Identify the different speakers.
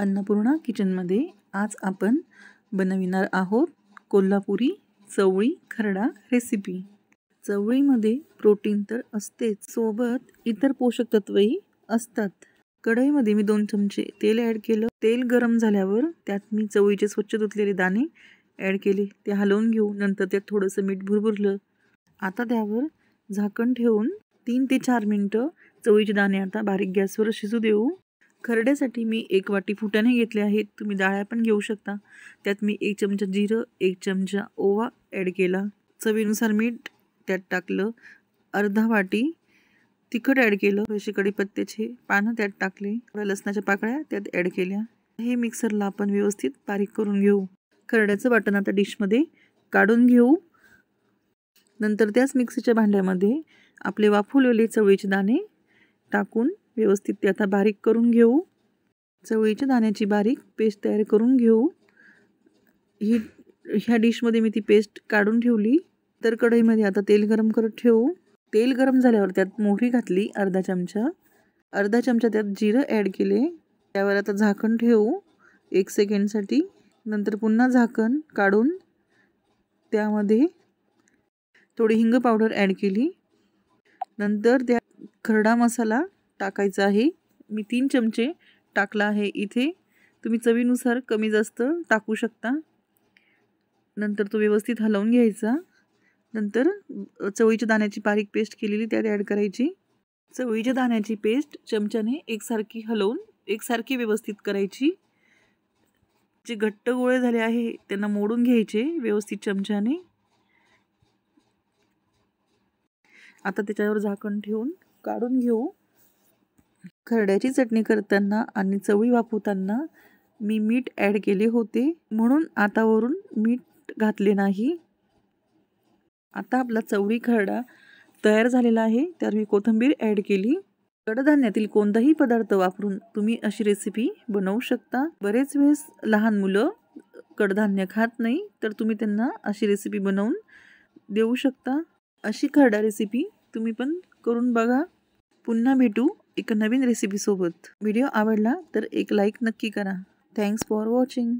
Speaker 1: अन्नपूर्णा किचनमध्ये आज आपण बनविणार आहोत कोल्हापुरी चवळी खरडा रेसिपी चवळीमध्ये प्रोटीन तर असतेच सोबत इतर पोषक तत्वही असतात कढईमध्ये मी दोन चमचे तेल ॲड केलं तेल गरम झाल्यावर त्यात मी चवळीचे स्वच्छ धुतलेले दाणे ॲड केले ते हलवून घेऊ नंतर त्यात थोडंसं मीठ भुरभुरलं आता त्यावर झाकण ठेवून तीन ते चार मिनटं चवळीचे दाणे आता बारीक गॅसवर शिजू देऊ खरड्यासाठी मी एक वाटी फुटाणे घेतले आहेत तुम्ही डाळ्या पण घेऊ शकता त्यात मी एक चमचा जिरं एक चमचा ओवा ॲड केला चवीनुसार मीठ त्यात टाकलं अर्धा वाटी तिखट ॲड केलं थोडेसे कडीपत्त्याचे पानं त्यात टाकले लसणाच्या पाकळ्या त्यात ॲड केल्या हे मिक्सरला आपण व्यवस्थित बारीक करून घेऊ खरड्याचं वाटण आता डिशमध्ये काढून घेऊ नंतर त्याच मिक्सीच्या भांड्यामध्ये आपले वाफुलेले चवळीचे दाणे टाकून व्यवस्थित ते आता बारीक करून घेऊ चवळीच्या दाण्याची बारीक पेस्ट तयार करून घेऊ ही ह्या डिशमध्ये मी ती पेस्ट काढून ठेवली तर कढईमध्ये आता तेल गरम करत ठेवू तेल गरम झाल्यावर त्यात मोहरी घातली अर्धा चमचा अर्धा चमचा त्यात जिरं ॲड केले त्यावर आता झाकण ठेवू एक सेकंडसाठी नंतर पुन्हा झाकण काढून त्यामध्ये थोडी हिंग पावडर ॲड केली नंतर त्या खरडा मसाला टाकायचं आहे मी तीन चमचे टाकला आहे इथे तुम्ही चवीनुसार कमी जास्त टाकू शकता नंतर तो व्यवस्थित हलवून घ्यायचा नंतर चवळीच्या दाण्याची बारीक पेस्ट केलेली त्यात ॲड करायची चवळीच्या दाण्याची पेस्ट चमच्याने एकसारखी हलवून एकसारखी व्यवस्थित करायची जे घट्ट गोळे झाले आहे त्यांना मोडून घ्यायचे व्यवस्थित चमच्याने आता त्याच्यावर झाकण ठेवून काढून घेऊ खरड्याची चटणी करताना आणि चवळी वापरताना मी मीठ ॲड केले होते म्हणून आतावरून मीठ घातले नाही आता आपला चवळी खरडा तयार झालेला आहे त्यावर मी कोथिंबीर ॲड केली कडधान्यातील कोणताही पदार्थ वापरून तुम्ही अशी रेसिपी बनवू शकता बरेच वेळेस लहान मुलं कडधान्य खात नाही तर तुम्ही त्यांना अशी रेसिपी बनवून देऊ शकता अशी खरडा रेसिपी तुम्ही पण करून बघा पुन्हा भेटू एक नवीन रेसिपीसोबत व्हिडिओ आवडला तर एक लाईक नक्की करा थँक्स फॉर वॉचिंग